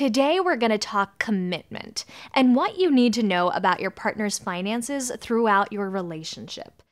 Today, we're going to talk commitment and what you need to know about your partner's finances throughout your relationship.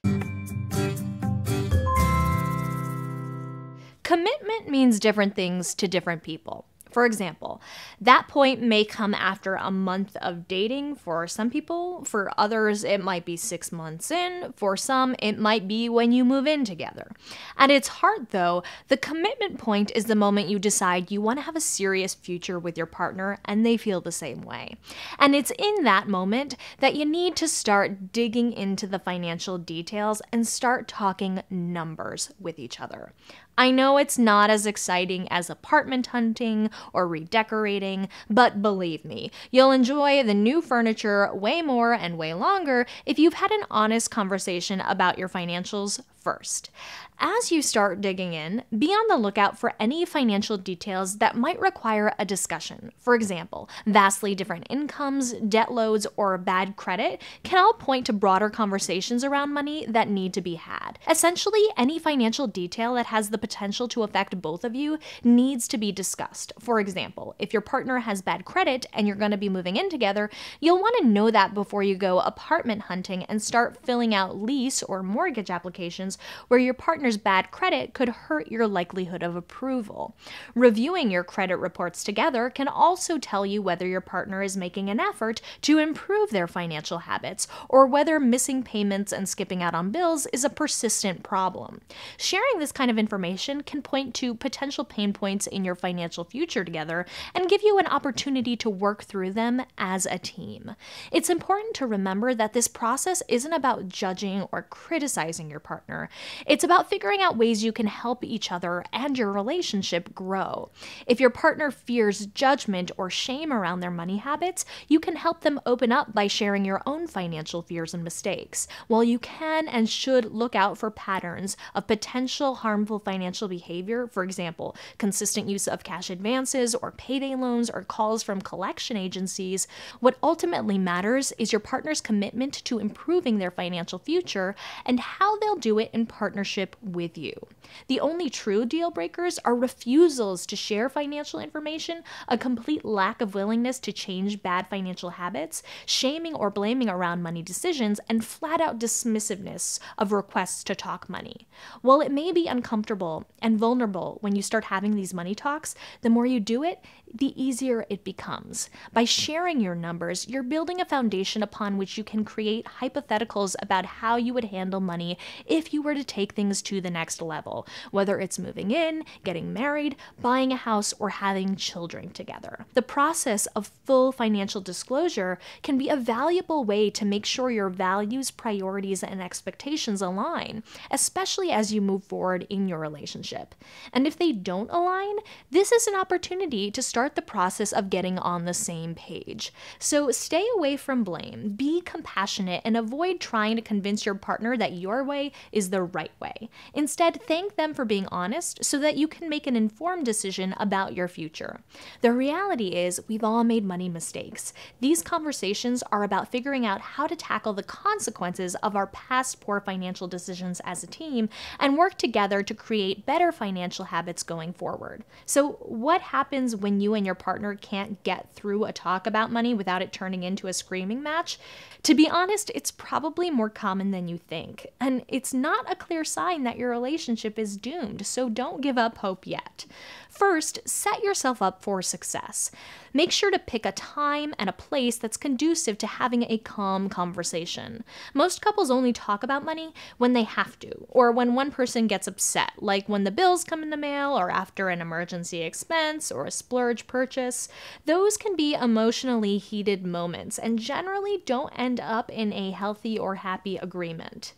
Commitment means different things to different people. For example, that point may come after a month of dating for some people. For others, it might be six months in. For some, it might be when you move in together. At its heart, though, the commitment point is the moment you decide you want to have a serious future with your partner and they feel the same way. And it's in that moment that you need to start digging into the financial details and start talking numbers with each other. I know it's not as exciting as apartment hunting or redecorating, but believe me, you'll enjoy the new furniture way more and way longer if you've had an honest conversation about your financials first. As you start digging in, be on the lookout for any financial details that might require a discussion. For example, vastly different incomes, debt loads, or bad credit can all point to broader conversations around money that need to be had. Essentially, any financial detail that has the potential to affect both of you needs to be discussed. For example, if your partner has bad credit and you're going to be moving in together, you'll want to know that before you go apartment hunting and start filling out lease or mortgage applications situations where your partner's bad credit could hurt your likelihood of approval. Reviewing your credit reports together can also tell you whether your partner is making an effort to improve their financial habits or whether missing payments and skipping out on bills is a persistent problem. Sharing this kind of information can point to potential pain points in your financial future together and give you an opportunity to work through them as a team. It's important to remember that this process isn't about judging or criticizing your partner partner. It's about figuring out ways you can help each other and your relationship grow. If your partner fears judgment or shame around their money habits, you can help them open up by sharing your own financial fears and mistakes. While you can and should look out for patterns of potential harmful financial behavior, for example, consistent use of cash advances or payday loans or calls from collection agencies, what ultimately matters is your partner's commitment to improving their financial future and how they'll do it it in partnership with you. The only true deal breakers are refusals to share financial information, a complete lack of willingness to change bad financial habits, shaming or blaming around money decisions, and flat out dismissiveness of requests to talk money. While it may be uncomfortable and vulnerable when you start having these money talks, the more you do it, the easier it becomes. By sharing your numbers, you're building a foundation upon which you can create hypotheticals about how you would handle money if you you were to take things to the next level, whether it's moving in, getting married, buying a house, or having children together. The process of full financial disclosure can be a valuable way to make sure your values, priorities, and expectations align, especially as you move forward in your relationship. And if they don't align, this is an opportunity to start the process of getting on the same page. So stay away from blame, be compassionate, and avoid trying to convince your partner that your way is the right way. Instead, thank them for being honest so that you can make an informed decision about your future. The reality is, we've all made money mistakes. These conversations are about figuring out how to tackle the consequences of our past poor financial decisions as a team and work together to create better financial habits going forward. So, what happens when you and your partner can't get through a talk about money without it turning into a screaming match? To be honest, it's probably more common than you think. And it's not not a clear sign that your relationship is doomed, so don't give up hope yet. First, set yourself up for success. Make sure to pick a time and a place that's conducive to having a calm conversation. Most couples only talk about money when they have to, or when one person gets upset, like when the bills come in the mail, or after an emergency expense, or a splurge purchase. Those can be emotionally heated moments and generally don't end up in a healthy or happy agreement.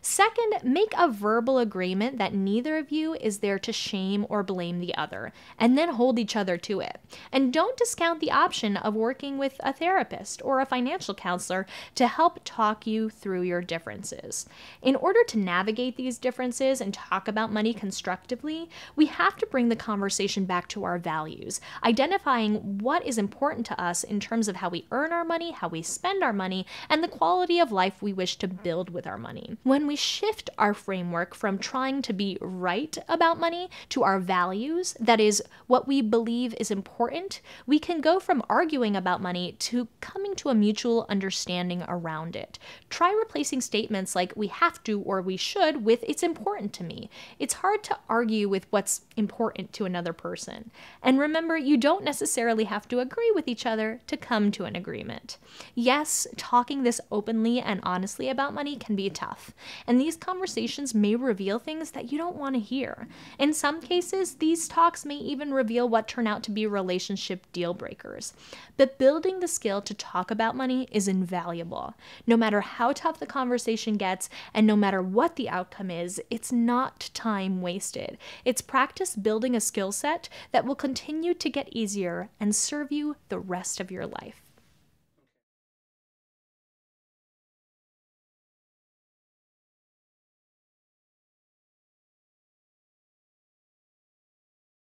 Second, make a verbal agreement that neither of you is there to shame or blame the other, and then hold each other to it. And don't discount the option of working with a therapist or a financial counselor to help talk you through your differences. In order to navigate these differences and talk about money constructively, we have to bring the conversation back to our values, identifying what is important to us in terms of how we earn our money, how we spend our money, and the quality of life we wish to build with our money. When we shift our framework from trying to be right about money to our values, that is, what we believe is important, we can go from arguing about money to coming to a mutual understanding around it. Try replacing statements like we have to or we should with it's important to me. It's hard to argue with what's important to another person. And remember, you don't necessarily have to agree with each other to come to an agreement. Yes, talking this openly and honestly about money can be tough, and these conversations may reveal things that you don't want to hear. In some cases, these talks may even reveal what turn out to be relationship deal breakers. But building the skill to talk talk about money is invaluable. No matter how tough the conversation gets and no matter what the outcome is, it's not time wasted. It's practice building a skill set that will continue to get easier and serve you the rest of your life.